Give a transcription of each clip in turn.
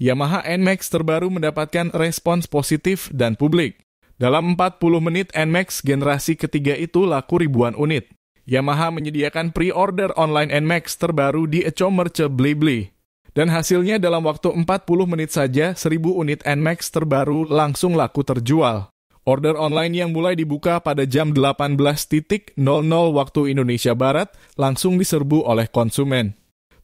Yamaha NMAX terbaru mendapatkan respons positif dan publik. Dalam 40 menit NMAX generasi ketiga itu laku ribuan unit. Yamaha menyediakan pre-order online NMAX terbaru di e-commerce Blibli. Dan hasilnya dalam waktu 40 menit saja 1000 unit NMAX terbaru langsung laku terjual. Order online yang mulai dibuka pada jam 18.00 waktu Indonesia Barat langsung diserbu oleh konsumen.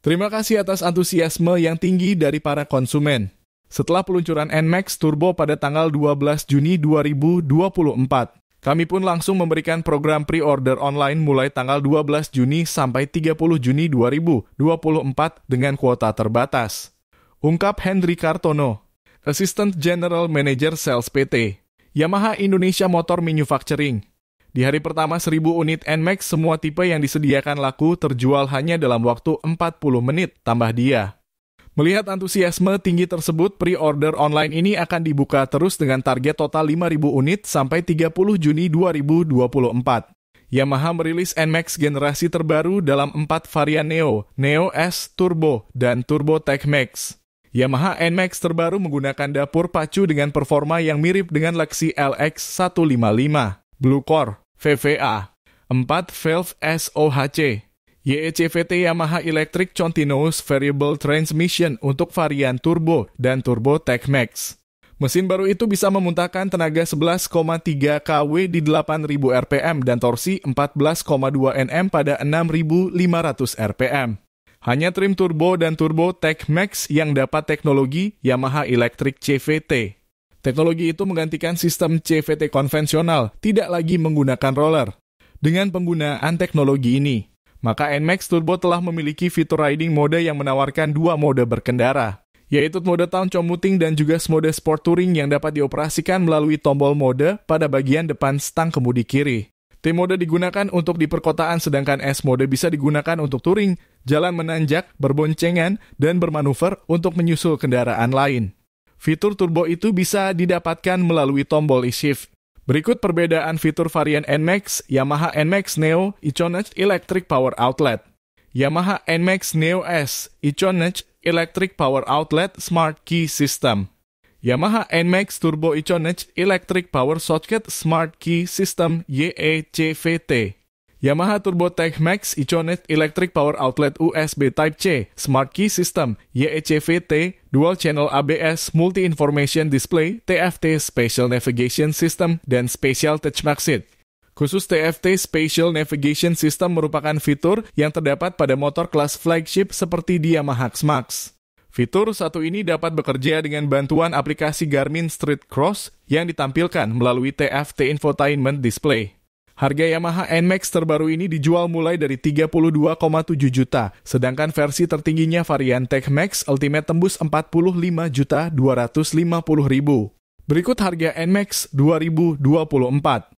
Terima kasih atas antusiasme yang tinggi dari para konsumen. Setelah peluncuran NMAX Turbo pada tanggal 12 Juni 2024, kami pun langsung memberikan program pre-order online mulai tanggal 12 Juni sampai 30 Juni 2024 dengan kuota terbatas. Ungkap Hendri Kartono, Assistant General Manager Sales PT, Yamaha Indonesia Motor Manufacturing. Di hari pertama 1000 unit NMAX semua tipe yang disediakan laku terjual hanya dalam waktu 40 menit, tambah dia. Melihat antusiasme tinggi tersebut, pre-order online ini akan dibuka terus dengan target total 5.000 unit sampai 30 Juni 2024. Yamaha merilis NMAX generasi terbaru dalam empat varian Neo, Neo S Turbo, dan Turbo Tech Max. Yamaha NMAX terbaru menggunakan dapur pacu dengan performa yang mirip dengan Lexi LX155. Blue Core VVA, 4 valve SOHC, YECVT Yamaha Electric Continuous Variable Transmission untuk varian turbo dan turbo Tech Max. Mesin baru itu bisa memuntahkan tenaga 11,3 kW di 8.000 rpm dan torsi 14,2 Nm pada 6.500 rpm. Hanya trim turbo dan turbo Tech Max yang dapat teknologi Yamaha Electric CVT. Teknologi itu menggantikan sistem CVT konvensional, tidak lagi menggunakan roller. Dengan penggunaan teknologi ini, maka NMAX Turbo telah memiliki fitur riding mode yang menawarkan dua mode berkendara, yaitu mode town commuting dan juga mode sport touring yang dapat dioperasikan melalui tombol mode pada bagian depan stang kemudi kiri. T mode digunakan untuk di perkotaan sedangkan S mode bisa digunakan untuk touring, jalan menanjak, berboncengan, dan bermanuver untuk menyusul kendaraan lain. Fitur turbo itu bisa didapatkan melalui tombol e-shift. Berikut perbedaan fitur varian NMAX Yamaha NMAX Neo Echonage Electric Power Outlet. Yamaha NMAX Neo S Echonage Electric Power Outlet Smart Key System. Yamaha NMAX Turbo Echonage Electric Power Socket Smart Key System YECVT. Yamaha Turbotech Max Iconet Electric Power Outlet USB Type-C, Smart Key System, YECVT, Dual Channel ABS, Multi Information Display, TFT Spatial Navigation System, dan Spatial Touch Maxit. Khusus TFT Spatial Navigation System merupakan fitur yang terdapat pada motor kelas flagship seperti di Yamaha X-Max. Fitur satu ini dapat bekerja dengan bantuan aplikasi Garmin Street Cross yang ditampilkan melalui TFT Infotainment Display. Harga Yamaha NMAX terbaru ini dijual mulai dari 32,7 juta, sedangkan versi tertingginya varian Tech Max Ultimate tembus 45 juta 250 ribu. Berikut harga NMAX 2024.